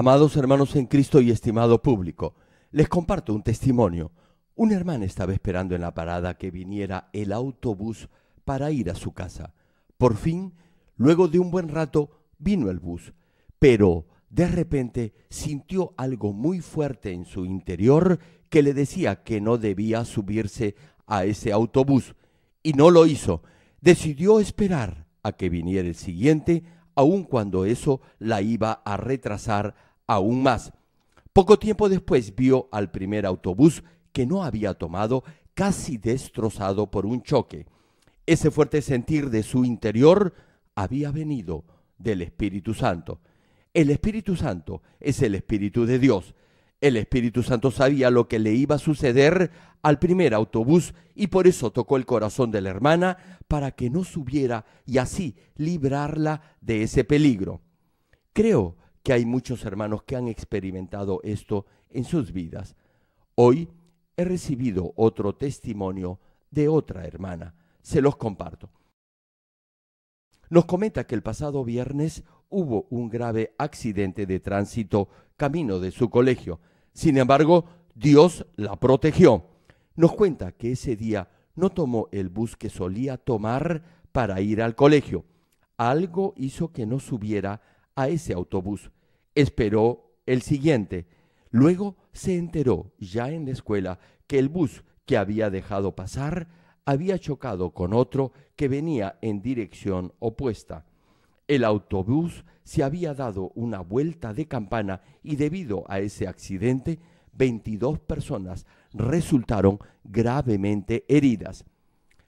Amados hermanos en Cristo y estimado público, les comparto un testimonio. Un hermano estaba esperando en la parada que viniera el autobús para ir a su casa. Por fin, luego de un buen rato, vino el bus, pero de repente sintió algo muy fuerte en su interior que le decía que no debía subirse a ese autobús, y no lo hizo. Decidió esperar a que viniera el siguiente, aun cuando eso la iba a retrasar aún más. Poco tiempo después vio al primer autobús que no había tomado casi destrozado por un choque. Ese fuerte sentir de su interior había venido del Espíritu Santo. El Espíritu Santo es el Espíritu de Dios. El Espíritu Santo sabía lo que le iba a suceder al primer autobús y por eso tocó el corazón de la hermana para que no subiera y así librarla de ese peligro. Creo que hay muchos hermanos que han experimentado esto en sus vidas. Hoy he recibido otro testimonio de otra hermana. Se los comparto. Nos comenta que el pasado viernes hubo un grave accidente de tránsito camino de su colegio. Sin embargo, Dios la protegió. Nos cuenta que ese día no tomó el bus que solía tomar para ir al colegio. Algo hizo que no subiera a ese autobús. Esperó el siguiente. Luego se enteró, ya en la escuela, que el bus que había dejado pasar había chocado con otro que venía en dirección opuesta. El autobús se había dado una vuelta de campana y debido a ese accidente, 22 personas resultaron gravemente heridas.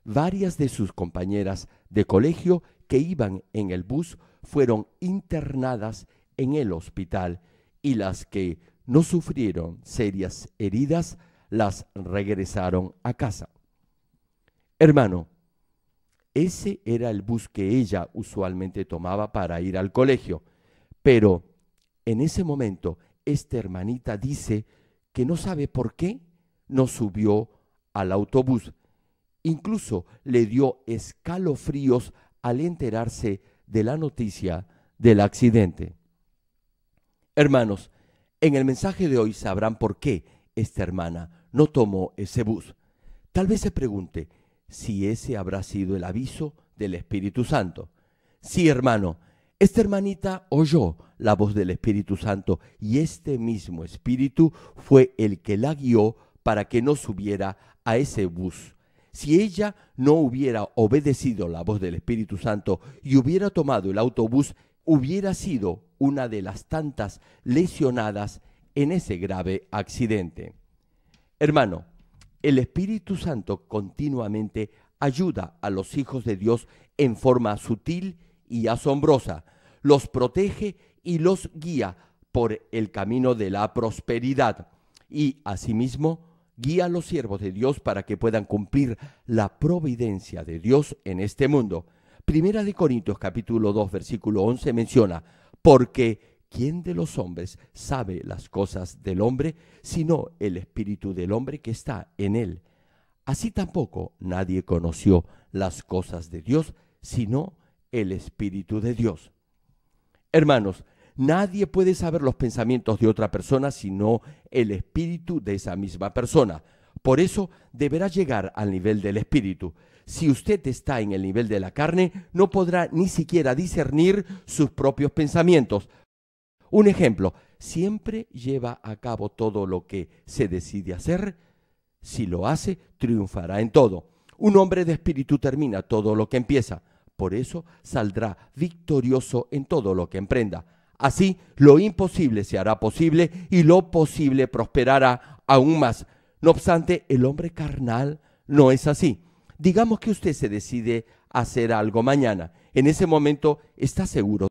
Varias de sus compañeras de colegio que iban en el bus fueron internadas en el hospital y las que no sufrieron serias heridas las regresaron a casa. Hermano, ese era el bus que ella usualmente tomaba para ir al colegio, pero en ese momento esta hermanita dice que no sabe por qué no subió al autobús. Incluso le dio escalofríos al enterarse de la noticia del accidente. Hermanos, en el mensaje de hoy sabrán por qué esta hermana no tomó ese bus. Tal vez se pregunte si ese habrá sido el aviso del Espíritu Santo. Sí, hermano, esta hermanita oyó la voz del Espíritu Santo y este mismo Espíritu fue el que la guió para que no subiera a ese bus. Si ella no hubiera obedecido la voz del Espíritu Santo y hubiera tomado el autobús, hubiera sido una de las tantas lesionadas en ese grave accidente. Hermano, el Espíritu Santo continuamente ayuda a los hijos de Dios en forma sutil y asombrosa, los protege y los guía por el camino de la prosperidad y asimismo guía a los siervos de Dios para que puedan cumplir la providencia de Dios en este mundo. Primera de Corintios capítulo 2 versículo 11 menciona, porque ¿quién de los hombres sabe las cosas del hombre sino el espíritu del hombre que está en él? Así tampoco nadie conoció las cosas de Dios sino el espíritu de Dios. Hermanos, nadie puede saber los pensamientos de otra persona sino el espíritu de esa misma persona. Por eso deberá llegar al nivel del espíritu. Si usted está en el nivel de la carne, no podrá ni siquiera discernir sus propios pensamientos. Un ejemplo, siempre lleva a cabo todo lo que se decide hacer. Si lo hace, triunfará en todo. Un hombre de espíritu termina todo lo que empieza. Por eso saldrá victorioso en todo lo que emprenda. Así, lo imposible se hará posible y lo posible prosperará aún más. No obstante, el hombre carnal no es así Digamos que usted se decide a hacer algo mañana. En ese momento está seguro.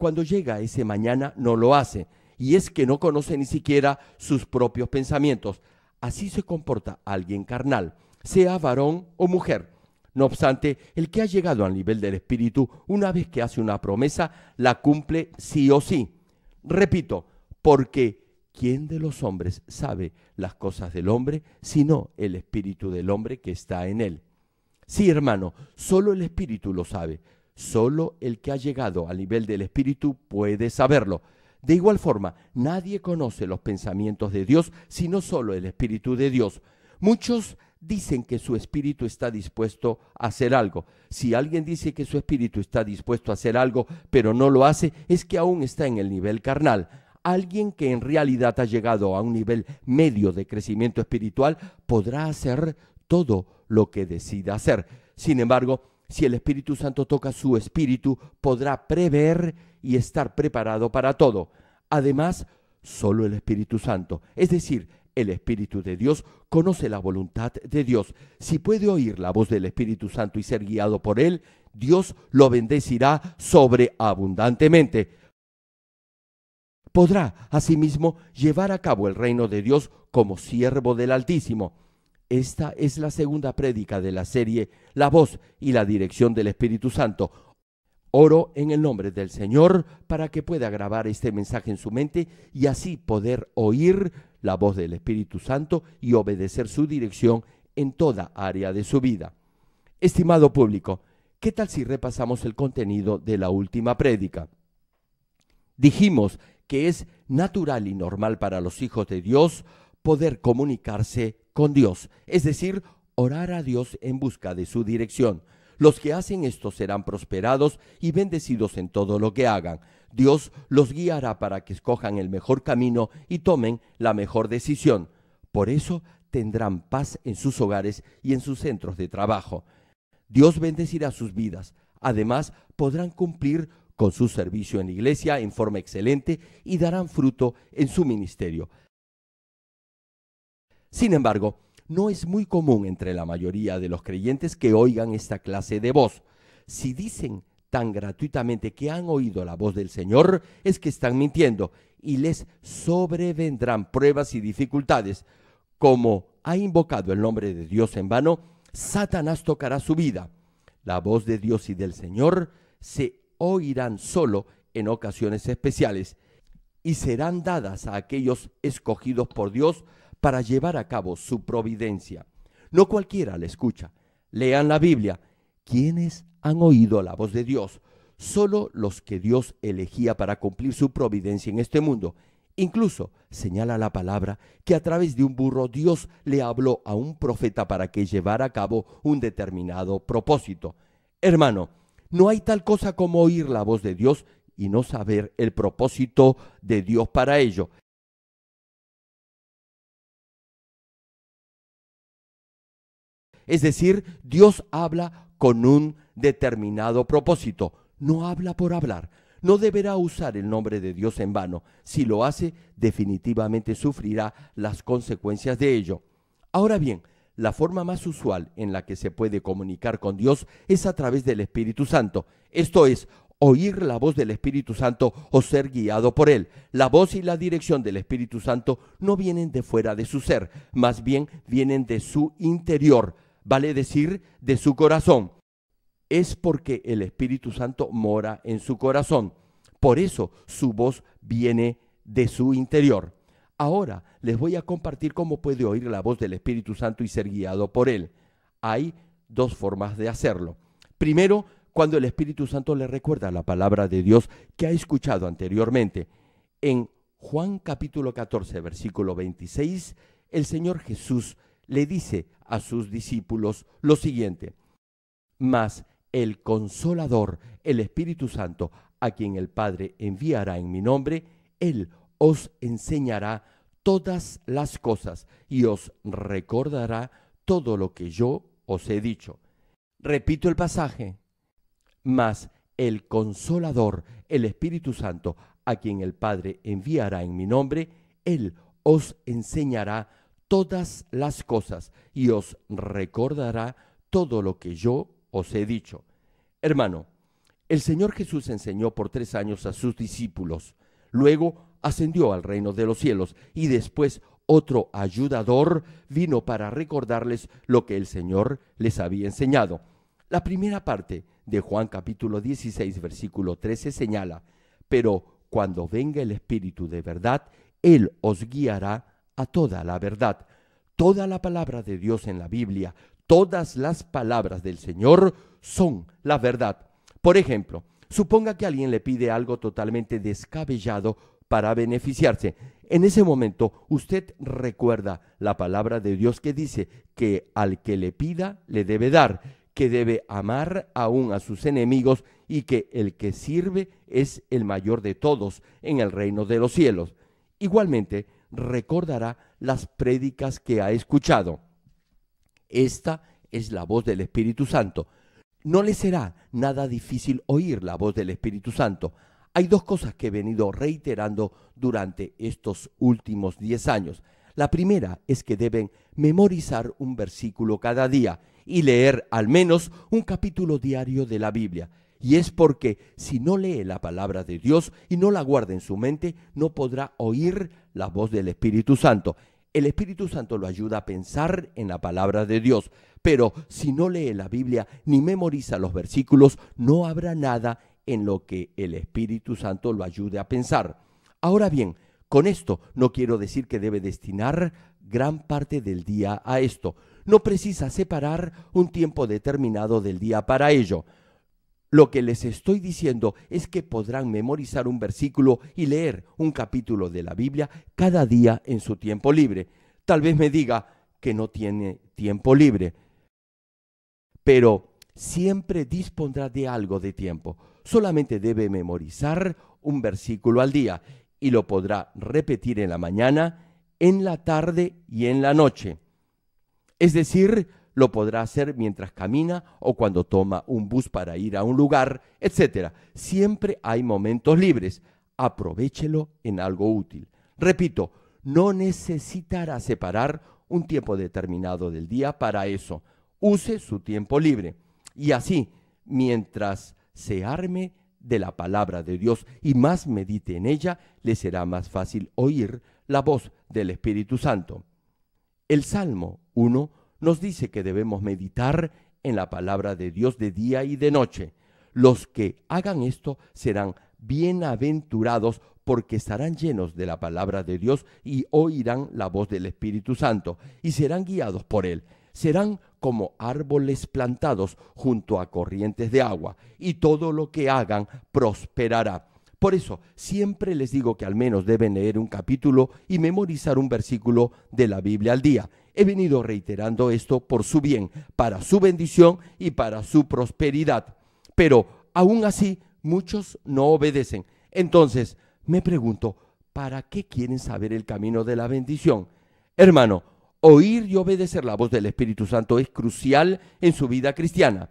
Cuando llega ese mañana no lo hace. Y es que no conoce ni siquiera sus propios pensamientos. Así se comporta alguien carnal, sea varón o mujer. No obstante, el que ha llegado al nivel del espíritu, una vez que hace una promesa, la cumple sí o sí. Repito, porque ¿quién de los hombres sabe las cosas del hombre sino el espíritu del hombre que está en él? Sí, hermano, solo el espíritu lo sabe. Solo el que ha llegado al nivel del espíritu puede saberlo. De igual forma, nadie conoce los pensamientos de Dios sino solo el espíritu de Dios. Muchos dicen que su espíritu está dispuesto a hacer algo. Si alguien dice que su espíritu está dispuesto a hacer algo, pero no lo hace, es que aún está en el nivel carnal alguien que en realidad ha llegado a un nivel medio de crecimiento espiritual podrá hacer todo lo que decida hacer. Sin embargo, si el Espíritu Santo toca su espíritu, podrá prever y estar preparado para todo. Además, solo el Espíritu Santo, es decir, el Espíritu de Dios conoce la voluntad de Dios. Si puede oír la voz del Espíritu Santo y ser guiado por él, Dios lo bendecirá sobreabundantemente podrá asimismo llevar a cabo el reino de Dios como siervo del Altísimo. Esta es la segunda prédica de la serie La voz y la dirección del Espíritu Santo. Oro en el nombre del Señor para que pueda grabar este mensaje en su mente y así poder oír la voz del Espíritu Santo y obedecer su dirección en toda área de su vida. Estimado público, ¿qué tal si repasamos el contenido de la última prédica? Dijimos que es natural y normal para los hijos de Dios poder comunicarse con Dios, es decir, orar a Dios en busca de su dirección. Los que hacen esto serán prosperados y bendecidos en todo lo que hagan. Dios los guiará para que escojan el mejor camino y tomen la mejor decisión. Por eso tendrán paz en sus hogares y en sus centros de trabajo. Dios bendecirá sus vidas. Además, podrán cumplir con su servicio en la iglesia en forma excelente y darán fruto en su ministerio. Sin embargo, no es muy común entre la mayoría de los creyentes que oigan esta clase de voz. Si dicen tan gratuitamente que han oído la voz del Señor, es que están mintiendo y les sobrevendrán pruebas y dificultades. Como ha invocado el nombre de Dios en vano, Satanás tocará su vida. La voz de Dios y del Señor se oirán solo en ocasiones especiales y serán dadas a aquellos escogidos por Dios para llevar a cabo su providencia. No cualquiera la escucha. Lean la Biblia. Quienes han oído la voz de Dios? Solo los que Dios elegía para cumplir su providencia en este mundo. Incluso señala la palabra que a través de un burro Dios le habló a un profeta para que llevara a cabo un determinado propósito. Hermano, no hay tal cosa como oír la voz de Dios y no saber el propósito de Dios para ello. Es decir, Dios habla con un determinado propósito, no habla por hablar. No deberá usar el nombre de Dios en vano. Si lo hace, definitivamente sufrirá las consecuencias de ello. Ahora bien, la forma más usual en la que se puede comunicar con Dios es a través del Espíritu Santo, esto es, oír la voz del Espíritu Santo o ser guiado por él. La voz y la dirección del Espíritu Santo no vienen de fuera de su ser, más bien vienen de su interior, vale decir, de su corazón. Es porque el Espíritu Santo mora en su corazón. Por eso su voz viene de su interior. Ahora les voy a compartir cómo puede oír la voz del Espíritu Santo y ser guiado por él. Hay dos formas de hacerlo. Primero, cuando el Espíritu Santo le recuerda la palabra de Dios que ha escuchado anteriormente. En Juan capítulo 14, versículo 26, el Señor Jesús le dice a sus discípulos lo siguiente, Mas el consolador, el Espíritu Santo, a quien el Padre enviará en mi nombre, Él os enseñará todas las cosas y os recordará todo lo que yo os he dicho. Repito el pasaje. Mas el consolador, el Espíritu Santo, a quien el Padre enviará en mi nombre, Él os enseñará todas las cosas y os recordará todo lo que yo os he dicho. Hermano, el Señor Jesús enseñó por tres años a sus discípulos. Luego ascendió al reino de los cielos y después otro ayudador vino para recordarles lo que el Señor les había enseñado. La primera parte de Juan capítulo 16 versículo 13 señala, pero cuando venga el Espíritu de verdad, Él os guiará a toda la verdad. Toda la palabra de Dios en la Biblia, todas las palabras del Señor son la verdad. Por ejemplo, suponga que alguien le pide algo totalmente descabellado para beneficiarse. En ese momento usted recuerda la palabra de Dios que dice que al que le pida le debe dar, que debe amar aún a sus enemigos y que el que sirve es el mayor de todos en el reino de los cielos. Igualmente recordará las prédicas que ha escuchado. Esta es la voz del Espíritu Santo. No le será nada difícil oír la voz del Espíritu Santo. Hay dos cosas que he venido reiterando durante estos últimos 10 años. La primera es que deben memorizar un versículo cada día y leer al menos un capítulo diario de la Biblia. Y es porque si no lee la palabra de Dios y no la guarda en su mente, no podrá oír la voz del Espíritu Santo. El Espíritu Santo lo ayuda a pensar en la palabra de Dios, pero si no lee la Biblia ni memoriza los versículos, no habrá nada en lo que el Espíritu Santo lo ayude a pensar. Ahora bien, con esto no quiero decir que debe destinar gran parte del día a esto. No precisa separar un tiempo determinado del día para ello. Lo que les estoy diciendo es que podrán memorizar un versículo y leer un capítulo de la Biblia cada día en su tiempo libre. Tal vez me diga que no tiene tiempo libre, pero siempre dispondrá de algo de tiempo solamente debe memorizar un versículo al día y lo podrá repetir en la mañana, en la tarde y en la noche. Es decir, lo podrá hacer mientras camina o cuando toma un bus para ir a un lugar, etc. Siempre hay momentos libres. Aprovechelo en algo útil. Repito, no necesitará separar un tiempo determinado del día para eso. Use su tiempo libre. Y así, mientras se arme de la palabra de Dios y más medite en ella, le será más fácil oír la voz del Espíritu Santo. El Salmo 1 nos dice que debemos meditar en la palabra de Dios de día y de noche. Los que hagan esto serán bienaventurados porque estarán llenos de la palabra de Dios y oirán la voz del Espíritu Santo y serán guiados por él. Serán como árboles plantados junto a corrientes de agua, y todo lo que hagan prosperará. Por eso, siempre les digo que al menos deben leer un capítulo y memorizar un versículo de la Biblia al día. He venido reiterando esto por su bien, para su bendición y para su prosperidad. Pero, aún así, muchos no obedecen. Entonces, me pregunto, ¿para qué quieren saber el camino de la bendición? Hermano, Oír y obedecer la voz del Espíritu Santo es crucial en su vida cristiana.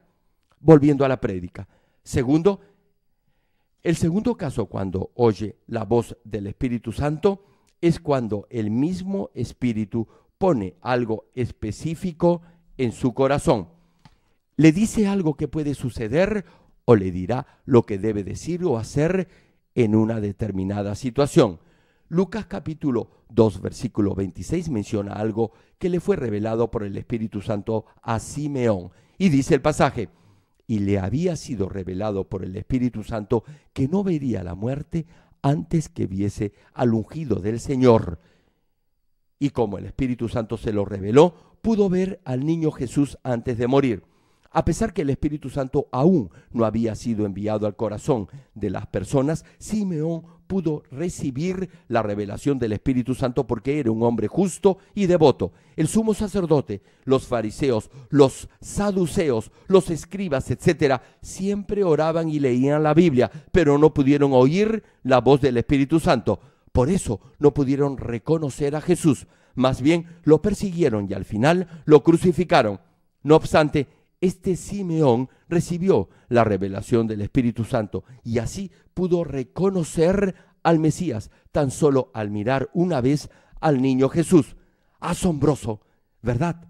Volviendo a la prédica. Segundo, el segundo caso cuando oye la voz del Espíritu Santo es cuando el mismo Espíritu pone algo específico en su corazón. Le dice algo que puede suceder o le dirá lo que debe decir o hacer en una determinada situación. Lucas capítulo 2, versículo 26 menciona algo que le fue revelado por el Espíritu Santo a Simeón. Y dice el pasaje, y le había sido revelado por el Espíritu Santo que no vería la muerte antes que viese al ungido del Señor. Y como el Espíritu Santo se lo reveló, pudo ver al niño Jesús antes de morir. A pesar que el Espíritu Santo aún no había sido enviado al corazón de las personas, Simeón pudo recibir la revelación del Espíritu Santo porque era un hombre justo y devoto. El sumo sacerdote, los fariseos, los saduceos, los escribas, etcétera, siempre oraban y leían la Biblia, pero no pudieron oír la voz del Espíritu Santo. Por eso no pudieron reconocer a Jesús. Más bien lo persiguieron y al final lo crucificaron. No obstante, este Simeón recibió la revelación del Espíritu Santo y así pudo reconocer al Mesías tan solo al mirar una vez al niño Jesús. Asombroso, ¿verdad?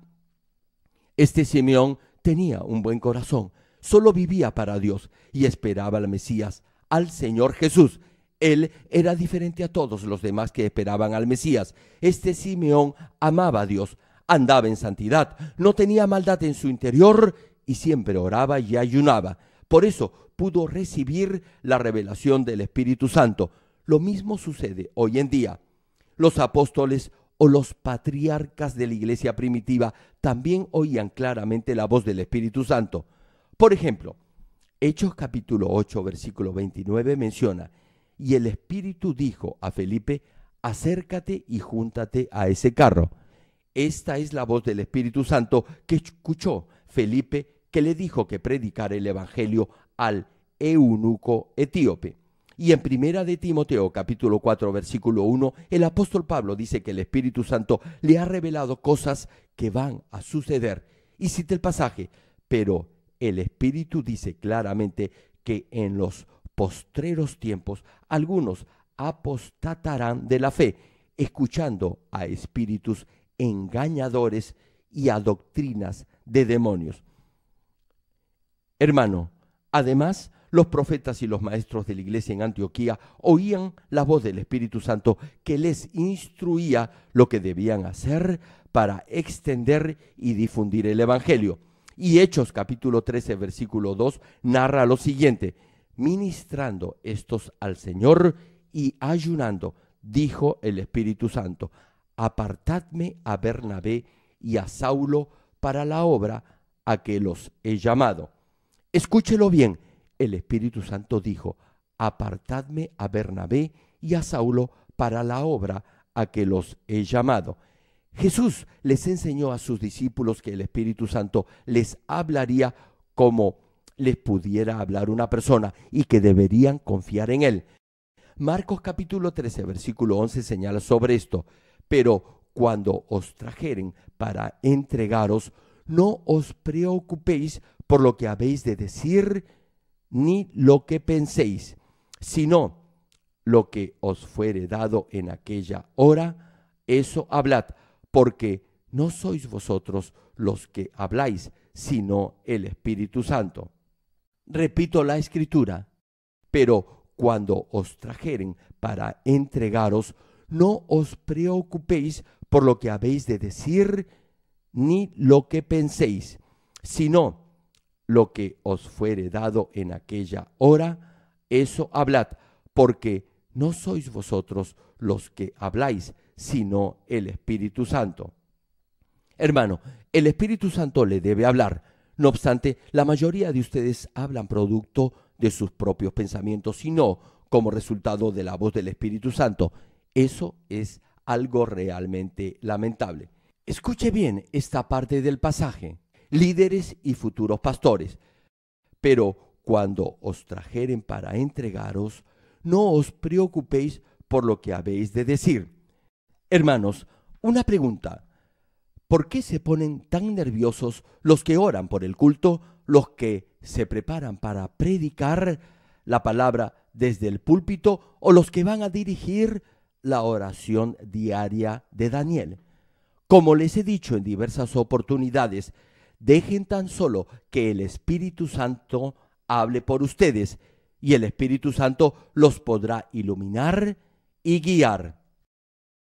Este Simeón tenía un buen corazón, solo vivía para Dios y esperaba al Mesías, al Señor Jesús. Él era diferente a todos los demás que esperaban al Mesías. Este Simeón amaba a Dios, andaba en santidad, no tenía maldad en su interior y siempre oraba y ayunaba. Por eso pudo recibir la revelación del Espíritu Santo. Lo mismo sucede hoy en día. Los apóstoles o los patriarcas de la iglesia primitiva también oían claramente la voz del Espíritu Santo. Por ejemplo, Hechos capítulo 8, versículo 29 menciona, y el Espíritu dijo a Felipe, acércate y júntate a ese carro. Esta es la voz del Espíritu Santo que escuchó Felipe, que le dijo que predicara el Evangelio al eunuco etíope. Y en primera de Timoteo capítulo 4 versículo 1, el apóstol Pablo dice que el Espíritu Santo le ha revelado cosas que van a suceder. Y cita el pasaje, pero el Espíritu dice claramente que en los postreros tiempos algunos apostatarán de la fe, escuchando a espíritus engañadores y a doctrinas de demonios. Hermano, además, los profetas y los maestros de la iglesia en Antioquía oían la voz del Espíritu Santo que les instruía lo que debían hacer para extender y difundir el Evangelio. Y Hechos capítulo 13 versículo 2 narra lo siguiente, ministrando estos al Señor y ayunando, dijo el Espíritu Santo, apartadme a Bernabé y a Saulo para la obra a que los he llamado. Escúchelo bien, el Espíritu Santo dijo, apartadme a Bernabé y a Saulo para la obra a que los he llamado. Jesús les enseñó a sus discípulos que el Espíritu Santo les hablaría como les pudiera hablar una persona y que deberían confiar en él. Marcos capítulo 13, versículo 11 señala sobre esto. Pero cuando os trajeren para entregaros, no os preocupéis por lo que habéis de decir ni lo que penséis, sino lo que os fuere dado en aquella hora, eso hablad, porque no sois vosotros los que habláis, sino el Espíritu Santo. Repito la escritura, pero cuando os trajeren para entregaros, no os preocupéis por lo que habéis de decir ni lo que penséis, sino lo que os fuere dado en aquella hora, eso hablad, porque no sois vosotros los que habláis, sino el Espíritu Santo. Hermano, el Espíritu Santo le debe hablar. No obstante, la mayoría de ustedes hablan producto de sus propios pensamientos, y no como resultado de la voz del Espíritu Santo. Eso es algo realmente lamentable. Escuche bien esta parte del pasaje, líderes y futuros pastores. Pero cuando os trajeren para entregaros, no os preocupéis por lo que habéis de decir. Hermanos, una pregunta. ¿Por qué se ponen tan nerviosos los que oran por el culto, los que se preparan para predicar la palabra desde el púlpito o los que van a dirigir la oración diaria de Daniel. Como les he dicho en diversas oportunidades, dejen tan solo que el Espíritu Santo hable por ustedes y el Espíritu Santo los podrá iluminar y guiar.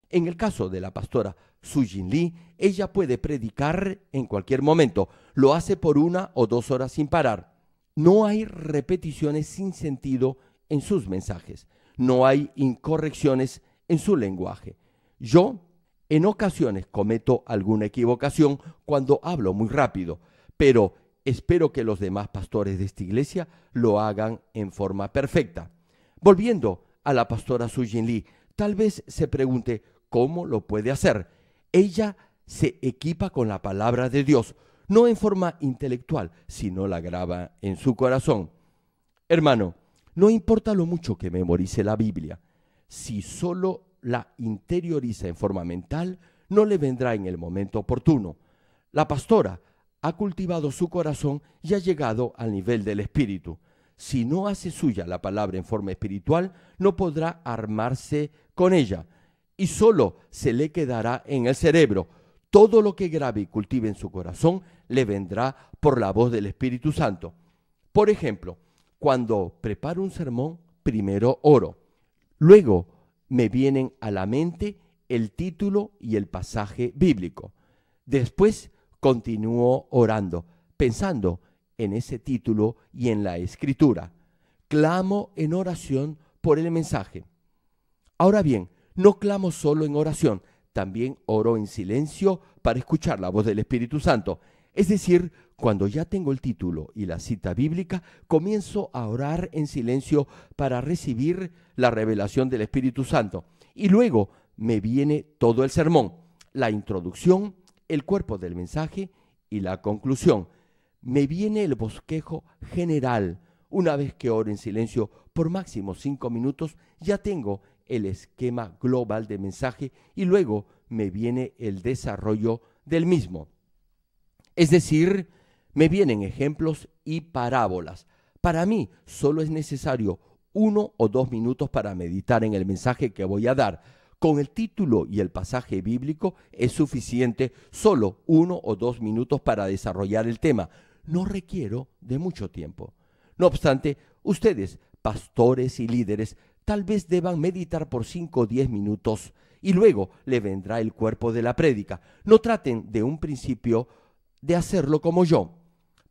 En el caso de la pastora Jin Lee, ella puede predicar en cualquier momento, lo hace por una o dos horas sin parar. No hay repeticiones sin sentido en sus mensajes, no hay incorrecciones en su lenguaje. Yo en ocasiones cometo alguna equivocación cuando hablo muy rápido, pero espero que los demás pastores de esta iglesia lo hagan en forma perfecta. Volviendo a la pastora Sujin Lee, tal vez se pregunte cómo lo puede hacer. Ella se equipa con la palabra de Dios, no en forma intelectual, sino la graba en su corazón. Hermano, no importa lo mucho que memorice la Biblia, si solo la interioriza en forma mental, no le vendrá en el momento oportuno. La pastora ha cultivado su corazón y ha llegado al nivel del espíritu. Si no hace suya la palabra en forma espiritual, no podrá armarse con ella y solo se le quedará en el cerebro. Todo lo que grabe y cultive en su corazón le vendrá por la voz del Espíritu Santo. Por ejemplo, cuando preparo un sermón, primero oro. Luego me vienen a la mente el título y el pasaje bíblico. Después continuó orando, pensando en ese título y en la escritura. Clamo en oración por el mensaje. Ahora bien, no clamo solo en oración, también oro en silencio para escuchar la voz del Espíritu Santo, es decir, cuando ya tengo el título y la cita bíblica, comienzo a orar en silencio para recibir la revelación del Espíritu Santo. Y luego me viene todo el sermón, la introducción, el cuerpo del mensaje y la conclusión. Me viene el bosquejo general. Una vez que oro en silencio por máximo cinco minutos, ya tengo el esquema global del mensaje y luego me viene el desarrollo del mismo. Es decir, me vienen ejemplos y parábolas. Para mí solo es necesario uno o dos minutos para meditar en el mensaje que voy a dar. Con el título y el pasaje bíblico es suficiente solo uno o dos minutos para desarrollar el tema. No requiero de mucho tiempo. No obstante, ustedes, pastores y líderes, tal vez deban meditar por cinco o diez minutos y luego le vendrá el cuerpo de la prédica. No traten de un principio de hacerlo como yo.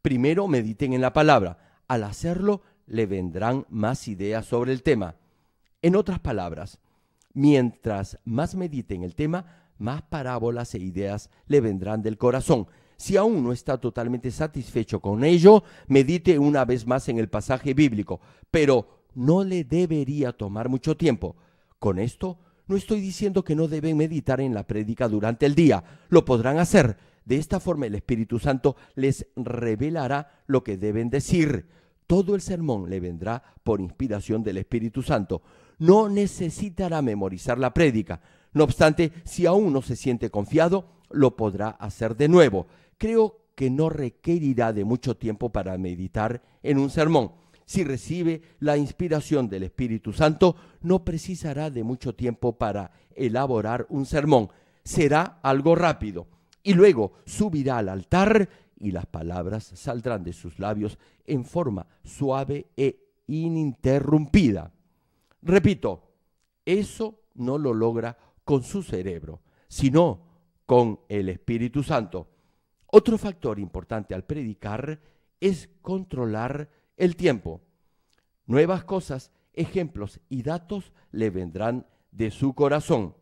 Primero mediten en la palabra. Al hacerlo, le vendrán más ideas sobre el tema. En otras palabras, mientras más mediten el tema, más parábolas e ideas le vendrán del corazón. Si aún no está totalmente satisfecho con ello, medite una vez más en el pasaje bíblico, pero no le debería tomar mucho tiempo. Con esto, no estoy diciendo que no deben meditar en la prédica durante el día, lo podrán hacer. De esta forma el Espíritu Santo les revelará lo que deben decir. Todo el sermón le vendrá por inspiración del Espíritu Santo. No necesitará memorizar la prédica. No obstante, si aún no se siente confiado, lo podrá hacer de nuevo. Creo que no requerirá de mucho tiempo para meditar en un sermón. Si recibe la inspiración del Espíritu Santo, no precisará de mucho tiempo para elaborar un sermón. Será algo rápido y luego subirá al altar y las palabras saldrán de sus labios en forma suave e ininterrumpida. Repito, eso no lo logra con su cerebro, sino con el Espíritu Santo. Otro factor importante al predicar es controlar el tiempo. Nuevas cosas, ejemplos y datos le vendrán de su corazón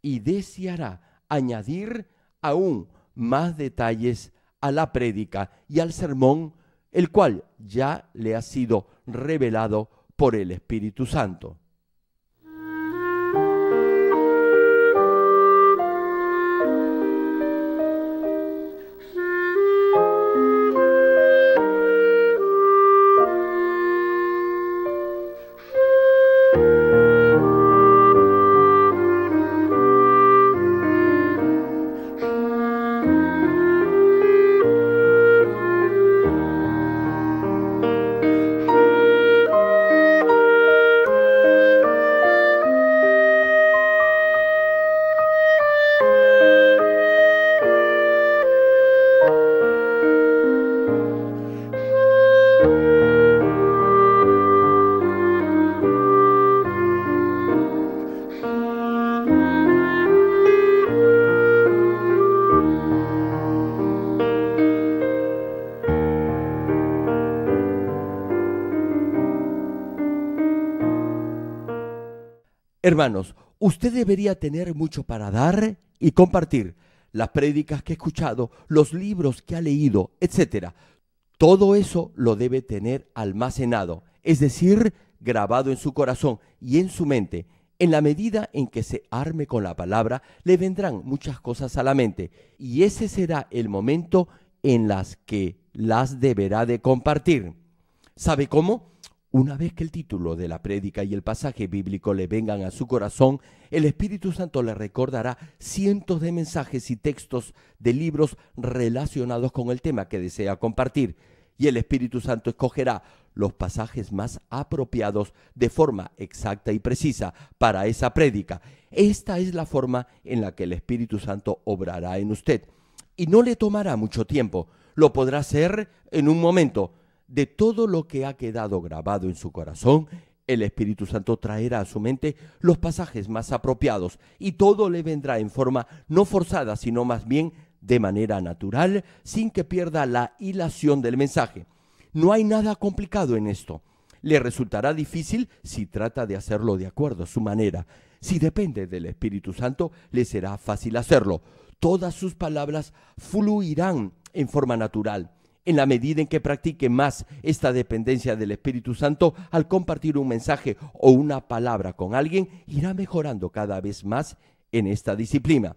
y deseará añadir aún más detalles a la prédica y al sermón, el cual ya le ha sido revelado por el Espíritu Santo. Hermanos, usted debería tener mucho para dar y compartir. Las prédicas que ha escuchado, los libros que ha leído, etc. Todo eso lo debe tener almacenado, es decir, grabado en su corazón y en su mente. En la medida en que se arme con la palabra, le vendrán muchas cosas a la mente y ese será el momento en las que las deberá de compartir. ¿Sabe cómo? Una vez que el título de la prédica y el pasaje bíblico le vengan a su corazón, el Espíritu Santo le recordará cientos de mensajes y textos de libros relacionados con el tema que desea compartir, y el Espíritu Santo escogerá los pasajes más apropiados de forma exacta y precisa para esa prédica. Esta es la forma en la que el Espíritu Santo obrará en usted, y no le tomará mucho tiempo, lo podrá hacer en un momento de todo lo que ha quedado grabado en su corazón, el Espíritu Santo traerá a su mente los pasajes más apropiados y todo le vendrá en forma no forzada, sino más bien de manera natural, sin que pierda la hilación del mensaje. No hay nada complicado en esto. Le resultará difícil si trata de hacerlo de acuerdo a su manera. Si depende del Espíritu Santo, le será fácil hacerlo. Todas sus palabras fluirán en forma natural en la medida en que practique más esta dependencia del Espíritu Santo, al compartir un mensaje o una palabra con alguien, irá mejorando cada vez más en esta disciplina.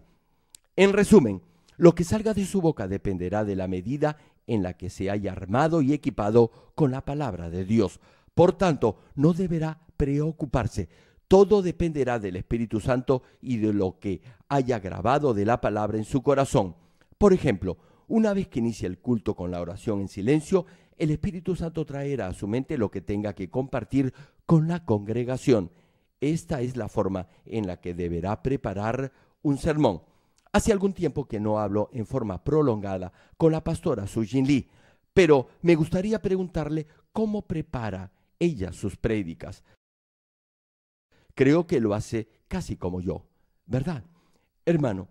En resumen, lo que salga de su boca dependerá de la medida en la que se haya armado y equipado con la palabra de Dios. Por tanto, no deberá preocuparse. Todo dependerá del Espíritu Santo y de lo que haya grabado de la palabra en su corazón. Por ejemplo, una vez que inicia el culto con la oración en silencio, el Espíritu Santo traerá a su mente lo que tenga que compartir con la congregación. Esta es la forma en la que deberá preparar un sermón. Hace algún tiempo que no hablo en forma prolongada con la pastora Sujin Lee, pero me gustaría preguntarle cómo prepara ella sus prédicas. Creo que lo hace casi como yo, ¿verdad? Hermano,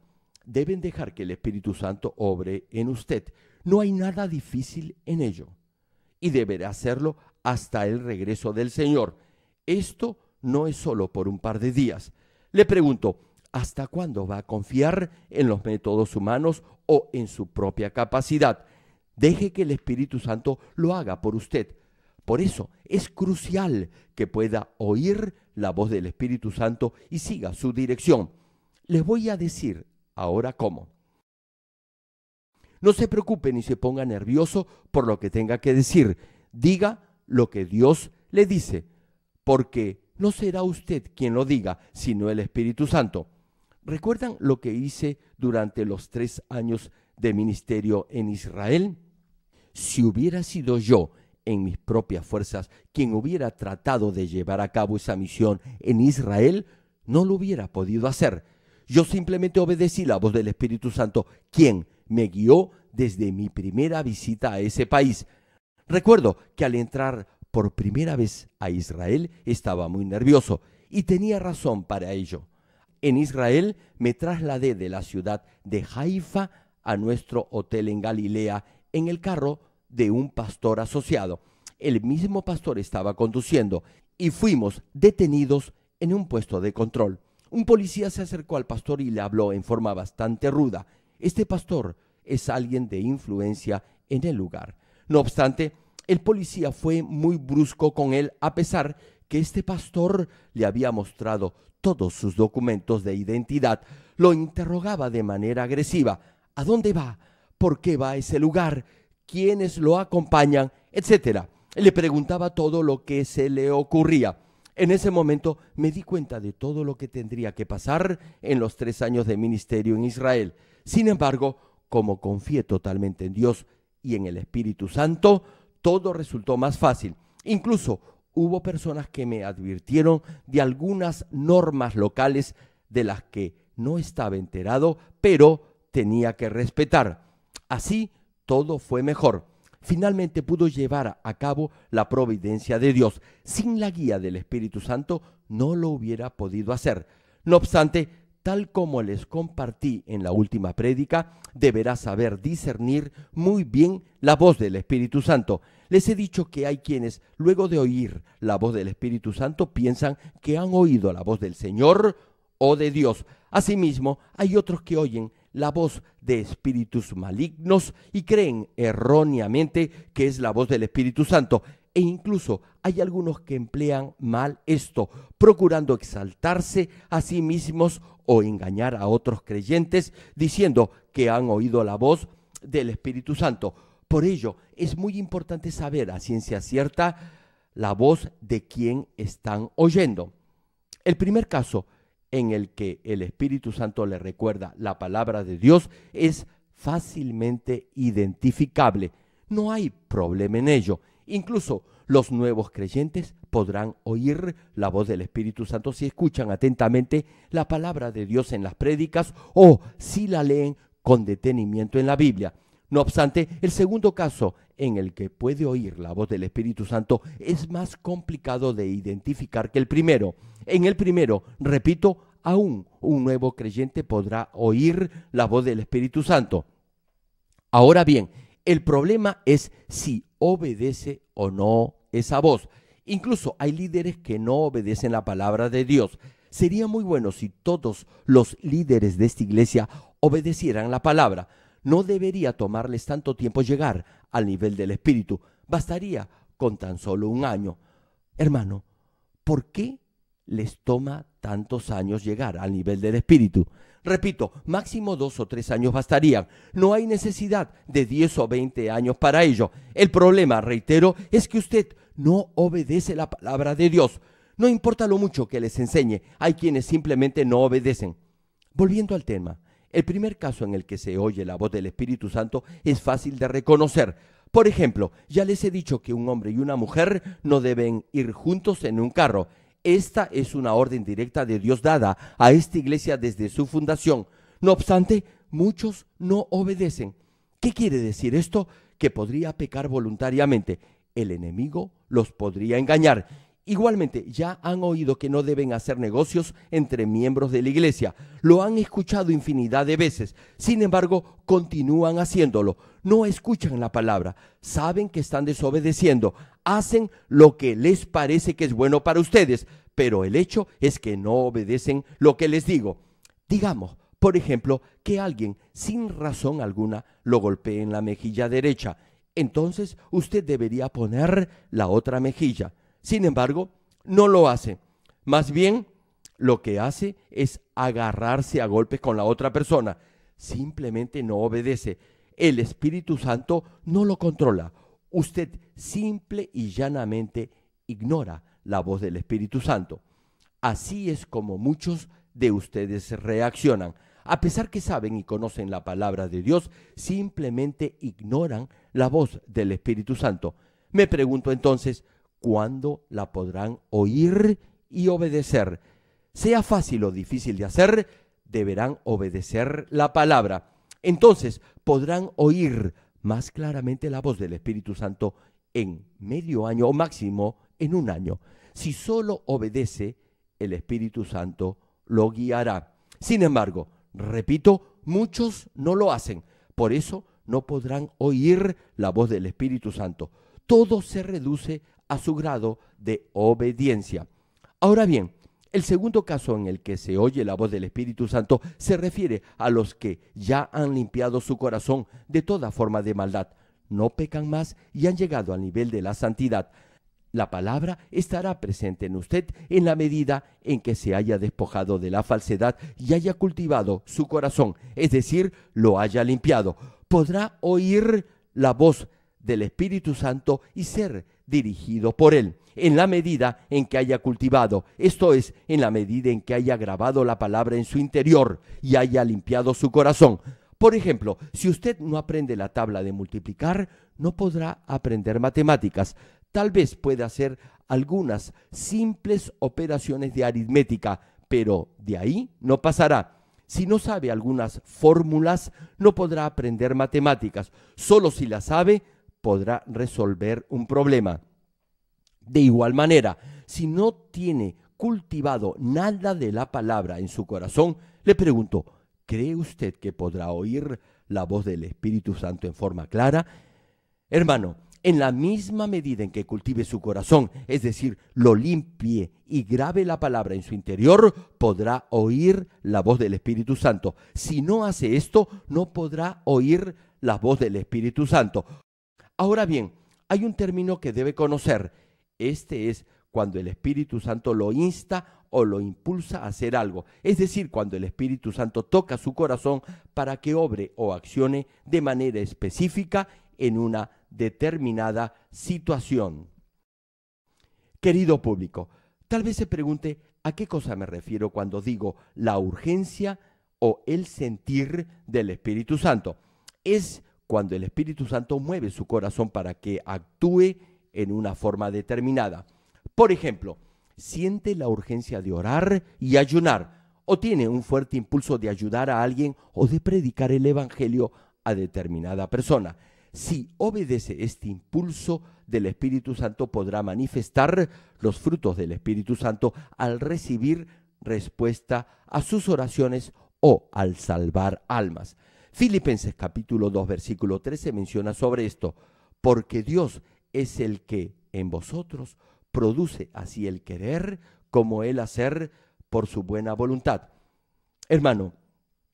deben dejar que el Espíritu Santo obre en usted. No hay nada difícil en ello. Y deberá hacerlo hasta el regreso del Señor. Esto no es solo por un par de días. Le pregunto, ¿hasta cuándo va a confiar en los métodos humanos o en su propia capacidad? Deje que el Espíritu Santo lo haga por usted. Por eso es crucial que pueda oír la voz del Espíritu Santo y siga su dirección. Les voy a decir Ahora, ¿cómo? No se preocupe ni se ponga nervioso por lo que tenga que decir. Diga lo que Dios le dice, porque no será usted quien lo diga, sino el Espíritu Santo. ¿Recuerdan lo que hice durante los tres años de ministerio en Israel? Si hubiera sido yo en mis propias fuerzas quien hubiera tratado de llevar a cabo esa misión en Israel, no lo hubiera podido hacer yo simplemente obedecí la voz del Espíritu Santo, quien me guió desde mi primera visita a ese país. Recuerdo que al entrar por primera vez a Israel estaba muy nervioso y tenía razón para ello. En Israel me trasladé de la ciudad de Haifa a nuestro hotel en Galilea en el carro de un pastor asociado. El mismo pastor estaba conduciendo y fuimos detenidos en un puesto de control. Un policía se acercó al pastor y le habló en forma bastante ruda. Este pastor es alguien de influencia en el lugar. No obstante, el policía fue muy brusco con él a pesar que este pastor le había mostrado todos sus documentos de identidad. Lo interrogaba de manera agresiva. ¿A dónde va? ¿Por qué va a ese lugar? ¿Quiénes lo acompañan? etcétera. Le preguntaba todo lo que se le ocurría. En ese momento me di cuenta de todo lo que tendría que pasar en los tres años de ministerio en Israel. Sin embargo, como confié totalmente en Dios y en el Espíritu Santo, todo resultó más fácil. Incluso hubo personas que me advirtieron de algunas normas locales de las que no estaba enterado, pero tenía que respetar. Así todo fue mejor finalmente pudo llevar a cabo la providencia de Dios. Sin la guía del Espíritu Santo no lo hubiera podido hacer. No obstante, tal como les compartí en la última prédica, deberá saber discernir muy bien la voz del Espíritu Santo. Les he dicho que hay quienes, luego de oír la voz del Espíritu Santo, piensan que han oído la voz del Señor o de Dios. Asimismo, hay otros que oyen la voz de espíritus malignos y creen erróneamente que es la voz del Espíritu Santo. E incluso hay algunos que emplean mal esto, procurando exaltarse a sí mismos o engañar a otros creyentes diciendo que han oído la voz del Espíritu Santo. Por ello, es muy importante saber a ciencia cierta la voz de quien están oyendo. El primer caso en el que el Espíritu Santo le recuerda la palabra de Dios es fácilmente identificable. No hay problema en ello. Incluso los nuevos creyentes podrán oír la voz del Espíritu Santo si escuchan atentamente la palabra de Dios en las prédicas o si la leen con detenimiento en la Biblia. No obstante, el segundo caso en el que puede oír la voz del Espíritu Santo es más complicado de identificar que el primero. En el primero, repito, aún un nuevo creyente podrá oír la voz del Espíritu Santo. Ahora bien, el problema es si obedece o no esa voz. Incluso hay líderes que no obedecen la palabra de Dios. Sería muy bueno si todos los líderes de esta iglesia obedecieran la palabra. No debería tomarles tanto tiempo llegar al nivel del espíritu. Bastaría con tan solo un año. Hermano, ¿por qué les toma tantos años llegar al nivel del espíritu? Repito, máximo dos o tres años bastarían. No hay necesidad de diez o 20 años para ello. El problema, reitero, es que usted no obedece la palabra de Dios. No importa lo mucho que les enseñe, hay quienes simplemente no obedecen. Volviendo al tema, el primer caso en el que se oye la voz del Espíritu Santo es fácil de reconocer. Por ejemplo, ya les he dicho que un hombre y una mujer no deben ir juntos en un carro. Esta es una orden directa de Dios dada a esta iglesia desde su fundación. No obstante, muchos no obedecen. ¿Qué quiere decir esto? Que podría pecar voluntariamente. El enemigo los podría engañar Igualmente, ya han oído que no deben hacer negocios entre miembros de la iglesia. Lo han escuchado infinidad de veces. Sin embargo, continúan haciéndolo. No escuchan la palabra. Saben que están desobedeciendo. Hacen lo que les parece que es bueno para ustedes. Pero el hecho es que no obedecen lo que les digo. Digamos, por ejemplo, que alguien sin razón alguna lo golpee en la mejilla derecha. Entonces usted debería poner la otra mejilla. Sin embargo, no lo hace. Más bien, lo que hace es agarrarse a golpes con la otra persona. Simplemente no obedece. El Espíritu Santo no lo controla. Usted simple y llanamente ignora la voz del Espíritu Santo. Así es como muchos de ustedes reaccionan. A pesar que saben y conocen la palabra de Dios, simplemente ignoran la voz del Espíritu Santo. Me pregunto entonces, cuando la podrán oír y obedecer. Sea fácil o difícil de hacer, deberán obedecer la palabra. Entonces podrán oír más claramente la voz del Espíritu Santo en medio año o máximo en un año. Si solo obedece, el Espíritu Santo lo guiará. Sin embargo, repito, muchos no lo hacen. Por eso no podrán oír la voz del Espíritu Santo. Todo se reduce a su grado de obediencia. Ahora bien, el segundo caso en el que se oye la voz del Espíritu Santo se refiere a los que ya han limpiado su corazón de toda forma de maldad, no pecan más y han llegado al nivel de la santidad. La palabra estará presente en usted en la medida en que se haya despojado de la falsedad y haya cultivado su corazón, es decir, lo haya limpiado. Podrá oír la voz del Espíritu Santo y ser dirigido por él, en la medida en que haya cultivado, esto es, en la medida en que haya grabado la palabra en su interior y haya limpiado su corazón. Por ejemplo, si usted no aprende la tabla de multiplicar, no podrá aprender matemáticas. Tal vez pueda hacer algunas simples operaciones de aritmética, pero de ahí no pasará. Si no sabe algunas fórmulas, no podrá aprender matemáticas. Solo si las sabe, podrá resolver un problema. De igual manera, si no tiene cultivado nada de la palabra en su corazón, le pregunto, ¿cree usted que podrá oír la voz del Espíritu Santo en forma clara? Hermano, en la misma medida en que cultive su corazón, es decir, lo limpie y grave la palabra en su interior, podrá oír la voz del Espíritu Santo. Si no hace esto, no podrá oír la voz del Espíritu Santo. Ahora bien, hay un término que debe conocer. Este es cuando el Espíritu Santo lo insta o lo impulsa a hacer algo. Es decir, cuando el Espíritu Santo toca su corazón para que obre o accione de manera específica en una determinada situación. Querido público, tal vez se pregunte a qué cosa me refiero cuando digo la urgencia o el sentir del Espíritu Santo. Es cuando el Espíritu Santo mueve su corazón para que actúe en una forma determinada. Por ejemplo, siente la urgencia de orar y ayunar, o tiene un fuerte impulso de ayudar a alguien o de predicar el Evangelio a determinada persona. Si obedece este impulso del Espíritu Santo, podrá manifestar los frutos del Espíritu Santo al recibir respuesta a sus oraciones o al salvar almas. Filipenses capítulo 2 versículo 13 menciona sobre esto, porque Dios es el que en vosotros produce así el querer como el hacer por su buena voluntad. Hermano,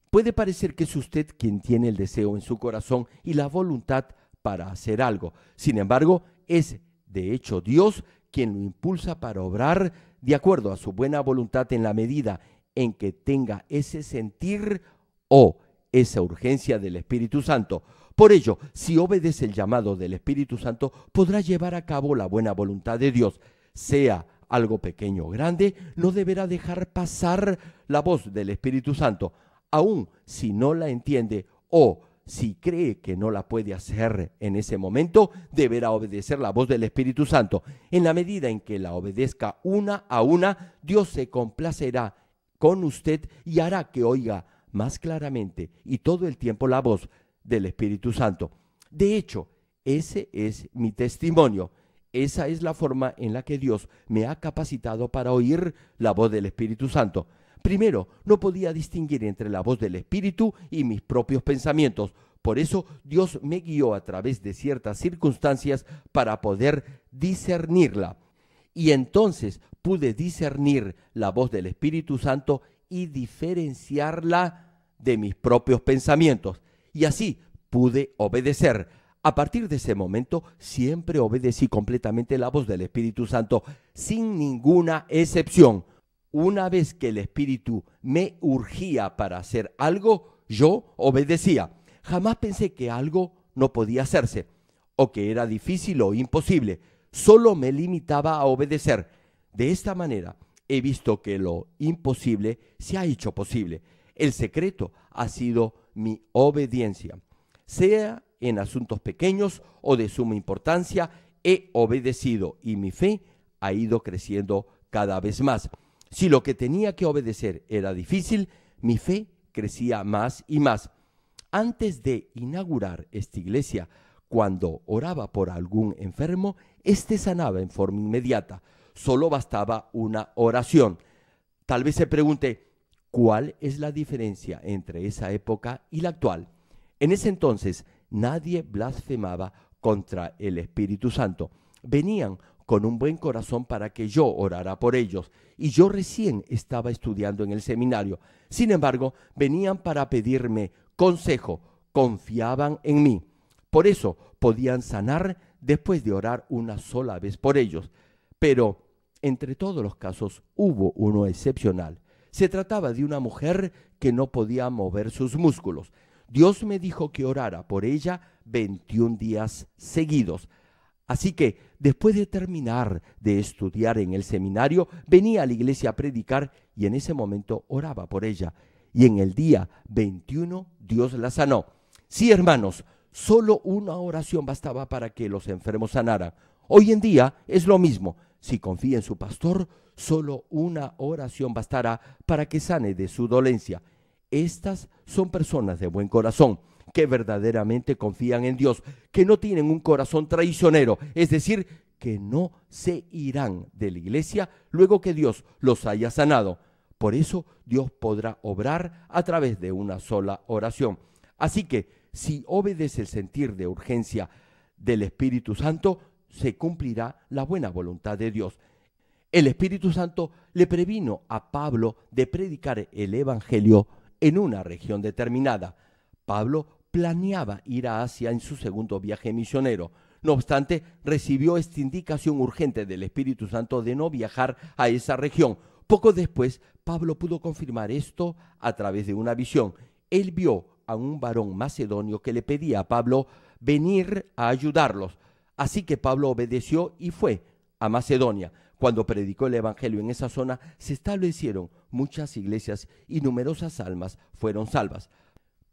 puede parecer que es usted quien tiene el deseo en su corazón y la voluntad para hacer algo. Sin embargo, es de hecho Dios quien lo impulsa para obrar de acuerdo a su buena voluntad en la medida en que tenga ese sentir o esa urgencia del Espíritu Santo. Por ello, si obedece el llamado del Espíritu Santo, podrá llevar a cabo la buena voluntad de Dios. Sea algo pequeño o grande, no deberá dejar pasar la voz del Espíritu Santo, aun si no la entiende o si cree que no la puede hacer en ese momento, deberá obedecer la voz del Espíritu Santo. En la medida en que la obedezca una a una, Dios se complacerá con usted y hará que oiga más claramente y todo el tiempo la voz del Espíritu Santo. De hecho, ese es mi testimonio. Esa es la forma en la que Dios me ha capacitado para oír la voz del Espíritu Santo. Primero, no podía distinguir entre la voz del Espíritu y mis propios pensamientos. Por eso Dios me guió a través de ciertas circunstancias para poder discernirla. Y entonces pude discernir la voz del Espíritu Santo y diferenciarla de mis propios pensamientos. Y así pude obedecer. A partir de ese momento siempre obedecí completamente la voz del Espíritu Santo, sin ninguna excepción. Una vez que el Espíritu me urgía para hacer algo, yo obedecía. Jamás pensé que algo no podía hacerse, o que era difícil o imposible. Solo me limitaba a obedecer. De esta manera, he visto que lo imposible se ha hecho posible. El secreto ha sido mi obediencia. Sea en asuntos pequeños o de suma importancia, he obedecido y mi fe ha ido creciendo cada vez más. Si lo que tenía que obedecer era difícil, mi fe crecía más y más. Antes de inaugurar esta iglesia, cuando oraba por algún enfermo, éste sanaba en forma inmediata solo bastaba una oración. Tal vez se pregunte, ¿cuál es la diferencia entre esa época y la actual? En ese entonces nadie blasfemaba contra el Espíritu Santo. Venían con un buen corazón para que yo orara por ellos, y yo recién estaba estudiando en el seminario. Sin embargo, venían para pedirme consejo, confiaban en mí. Por eso podían sanar después de orar una sola vez por ellos. Pero entre todos los casos hubo uno excepcional. Se trataba de una mujer que no podía mover sus músculos. Dios me dijo que orara por ella 21 días seguidos. Así que, después de terminar de estudiar en el seminario, venía a la iglesia a predicar y en ese momento oraba por ella. Y en el día 21 Dios la sanó. Sí, hermanos, solo una oración bastaba para que los enfermos sanaran. Hoy en día es lo mismo. Si confía en su pastor, solo una oración bastará para que sane de su dolencia. Estas son personas de buen corazón, que verdaderamente confían en Dios, que no tienen un corazón traicionero, es decir, que no se irán de la iglesia luego que Dios los haya sanado. Por eso Dios podrá obrar a través de una sola oración. Así que si obedece el sentir de urgencia del Espíritu Santo, se cumplirá la buena voluntad de Dios. El Espíritu Santo le previno a Pablo de predicar el Evangelio en una región determinada. Pablo planeaba ir a Asia en su segundo viaje misionero. No obstante, recibió esta indicación urgente del Espíritu Santo de no viajar a esa región. Poco después, Pablo pudo confirmar esto a través de una visión. Él vio a un varón macedonio que le pedía a Pablo venir a ayudarlos. Así que Pablo obedeció y fue a Macedonia. Cuando predicó el Evangelio en esa zona, se establecieron muchas iglesias y numerosas almas fueron salvas.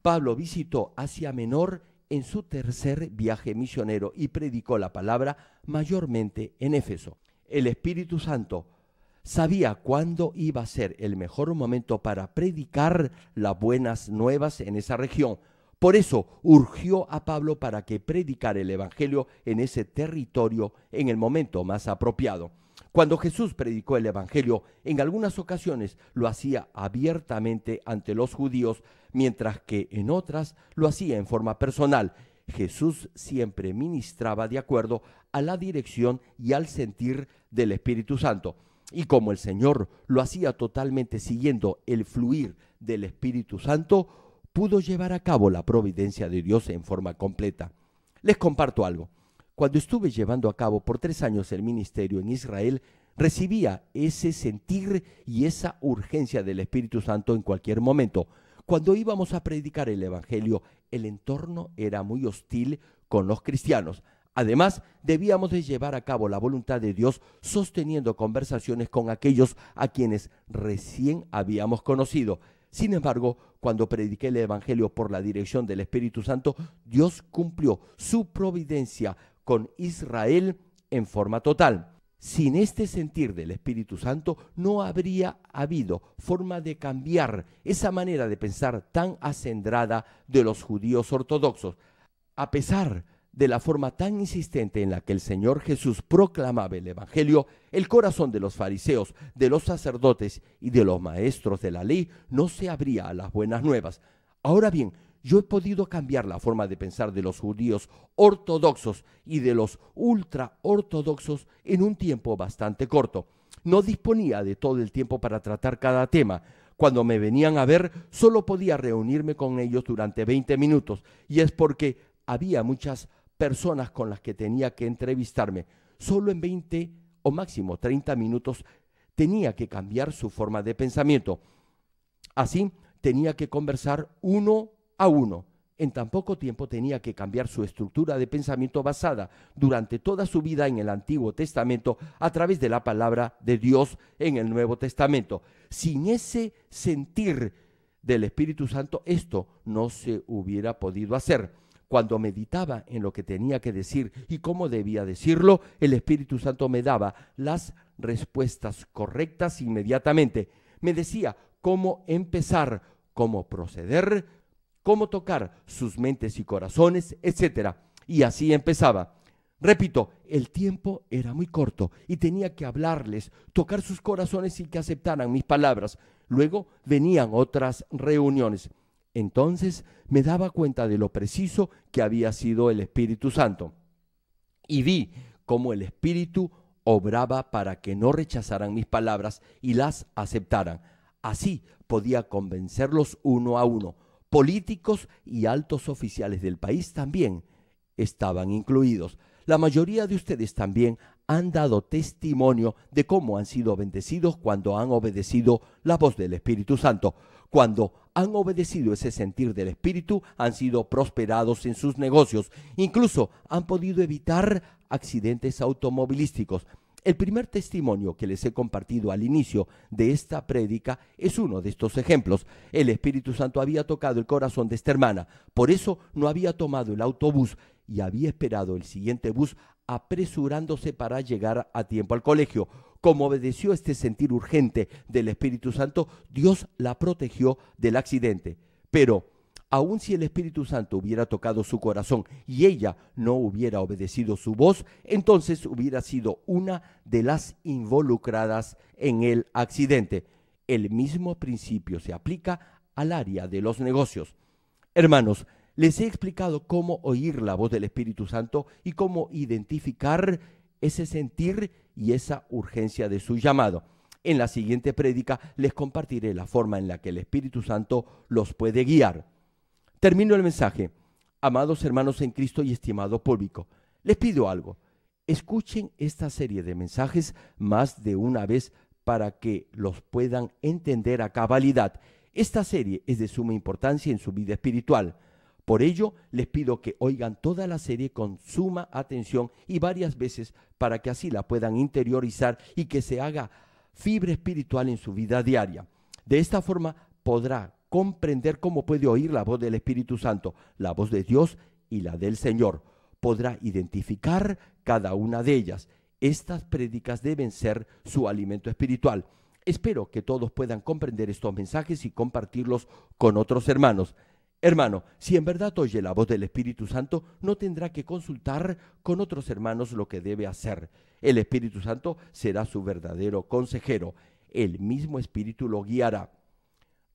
Pablo visitó Asia Menor en su tercer viaje misionero y predicó la palabra mayormente en Éfeso. El Espíritu Santo sabía cuándo iba a ser el mejor momento para predicar las buenas nuevas en esa región. Por eso urgió a Pablo para que predicara el Evangelio en ese territorio en el momento más apropiado. Cuando Jesús predicó el Evangelio, en algunas ocasiones lo hacía abiertamente ante los judíos, mientras que en otras lo hacía en forma personal. Jesús siempre ministraba de acuerdo a la dirección y al sentir del Espíritu Santo. Y como el Señor lo hacía totalmente siguiendo el fluir del Espíritu Santo, pudo llevar a cabo la providencia de Dios en forma completa. Les comparto algo. Cuando estuve llevando a cabo por tres años el ministerio en Israel, recibía ese sentir y esa urgencia del Espíritu Santo en cualquier momento. Cuando íbamos a predicar el Evangelio, el entorno era muy hostil con los cristianos. Además, debíamos de llevar a cabo la voluntad de Dios sosteniendo conversaciones con aquellos a quienes recién habíamos conocido. Sin embargo, cuando prediqué el Evangelio por la dirección del Espíritu Santo, Dios cumplió su providencia con Israel en forma total. Sin este sentir del Espíritu Santo no habría habido forma de cambiar esa manera de pensar tan acendrada de los judíos ortodoxos. A pesar de la forma tan insistente en la que el Señor Jesús proclamaba el Evangelio, el corazón de los fariseos, de los sacerdotes y de los maestros de la ley no se abría a las buenas nuevas. Ahora bien, yo he podido cambiar la forma de pensar de los judíos ortodoxos y de los ultra ortodoxos en un tiempo bastante corto. No disponía de todo el tiempo para tratar cada tema, cuando me venían a ver, solo podía reunirme con ellos durante 20 minutos, y es porque había muchas personas con las que tenía que entrevistarme. Solo en 20 o máximo 30 minutos tenía que cambiar su forma de pensamiento. Así, tenía que conversar uno a uno. En tan poco tiempo tenía que cambiar su estructura de pensamiento basada durante toda su vida en el Antiguo Testamento a través de la palabra de Dios en el Nuevo Testamento. Sin ese sentir del Espíritu Santo, esto no se hubiera podido hacer. Cuando meditaba en lo que tenía que decir y cómo debía decirlo, el Espíritu Santo me daba las respuestas correctas inmediatamente. Me decía cómo empezar, cómo proceder, cómo tocar sus mentes y corazones, etc. Y así empezaba. Repito, el tiempo era muy corto y tenía que hablarles, tocar sus corazones y que aceptaran mis palabras. Luego venían otras reuniones. Entonces me daba cuenta de lo preciso que había sido el Espíritu Santo y vi cómo el Espíritu obraba para que no rechazaran mis palabras y las aceptaran. Así podía convencerlos uno a uno. Políticos y altos oficiales del país también estaban incluidos. La mayoría de ustedes también han dado testimonio de cómo han sido bendecidos cuando han obedecido la voz del Espíritu Santo, cuando han obedecido ese sentir del Espíritu, han sido prosperados en sus negocios, incluso han podido evitar accidentes automovilísticos. El primer testimonio que les he compartido al inicio de esta prédica es uno de estos ejemplos. El Espíritu Santo había tocado el corazón de esta hermana, por eso no había tomado el autobús y había esperado el siguiente bus apresurándose para llegar a tiempo al colegio como obedeció este sentir urgente del Espíritu Santo, Dios la protegió del accidente. Pero, aun si el Espíritu Santo hubiera tocado su corazón y ella no hubiera obedecido su voz, entonces hubiera sido una de las involucradas en el accidente. El mismo principio se aplica al área de los negocios. Hermanos, les he explicado cómo oír la voz del Espíritu Santo y cómo identificar ese sentir y esa urgencia de su llamado. En la siguiente prédica les compartiré la forma en la que el Espíritu Santo los puede guiar. Termino el mensaje. Amados hermanos en Cristo y estimado público, les pido algo. Escuchen esta serie de mensajes más de una vez para que los puedan entender a cabalidad. Esta serie es de suma importancia en su vida espiritual. Por ello, les pido que oigan toda la serie con suma atención y varias veces para que así la puedan interiorizar y que se haga fibra espiritual en su vida diaria. De esta forma podrá comprender cómo puede oír la voz del Espíritu Santo, la voz de Dios y la del Señor. Podrá identificar cada una de ellas. Estas prédicas deben ser su alimento espiritual. Espero que todos puedan comprender estos mensajes y compartirlos con otros hermanos. Hermano, si en verdad oye la voz del Espíritu Santo, no tendrá que consultar con otros hermanos lo que debe hacer. El Espíritu Santo será su verdadero consejero. El mismo Espíritu lo guiará.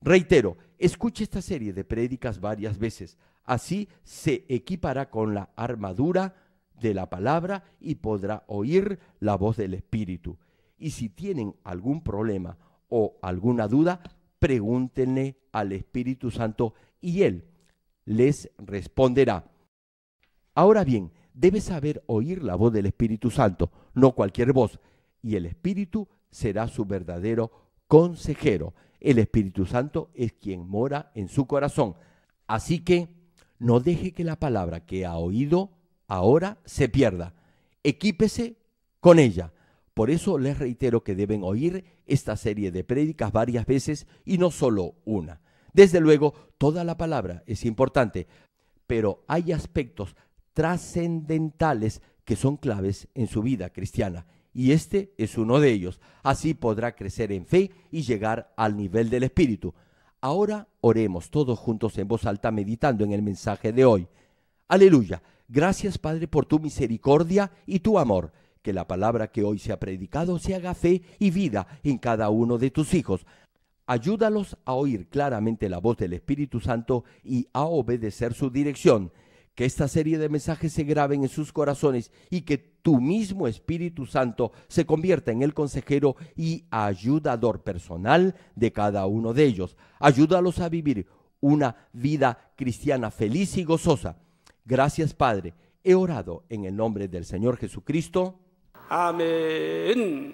Reitero, escuche esta serie de prédicas varias veces. Así se equipará con la armadura de la palabra y podrá oír la voz del Espíritu. Y si tienen algún problema o alguna duda, pregúntenle al Espíritu Santo y él les responderá. Ahora bien, debe saber oír la voz del Espíritu Santo, no cualquier voz, y el Espíritu será su verdadero consejero. El Espíritu Santo es quien mora en su corazón. Así que no deje que la palabra que ha oído ahora se pierda. Equípese con ella. Por eso les reitero que deben oír esta serie de prédicas varias veces y no solo una. Desde luego, toda la palabra es importante, pero hay aspectos trascendentales que son claves en su vida cristiana. Y este es uno de ellos. Así podrá crecer en fe y llegar al nivel del Espíritu. Ahora oremos todos juntos en voz alta meditando en el mensaje de hoy. Aleluya. Gracias Padre por tu misericordia y tu amor. Que la palabra que hoy se ha predicado se haga fe y vida en cada uno de tus hijos. Ayúdalos a oír claramente la voz del Espíritu Santo y a obedecer su dirección. Que esta serie de mensajes se graben en sus corazones y que tu mismo Espíritu Santo se convierta en el consejero y ayudador personal de cada uno de ellos. Ayúdalos a vivir una vida cristiana feliz y gozosa. Gracias Padre. He orado en el nombre del Señor Jesucristo. Amén.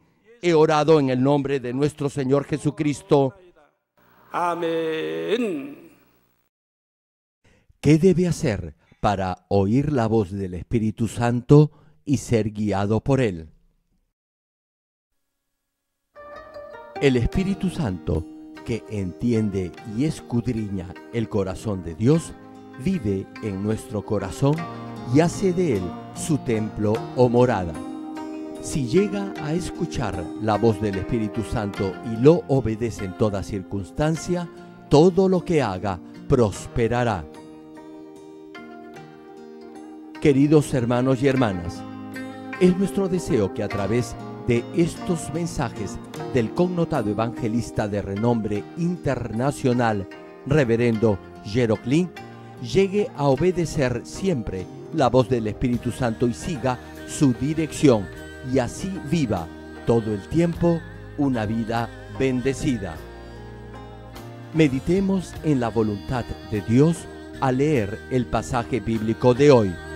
He orado en el nombre de nuestro Señor Jesucristo. Amén. ¿Qué debe hacer para oír la voz del Espíritu Santo y ser guiado por él? El Espíritu Santo, que entiende y escudriña el corazón de Dios, vive en nuestro corazón y hace de él su templo o morada. Si llega a escuchar la voz del Espíritu Santo y lo obedece en toda circunstancia, todo lo que haga prosperará. Queridos hermanos y hermanas, es nuestro deseo que a través de estos mensajes del connotado evangelista de renombre internacional, Reverendo Jeroclin, llegue a obedecer siempre la voz del Espíritu Santo y siga su dirección y así viva todo el tiempo una vida bendecida. Meditemos en la voluntad de Dios al leer el pasaje bíblico de hoy.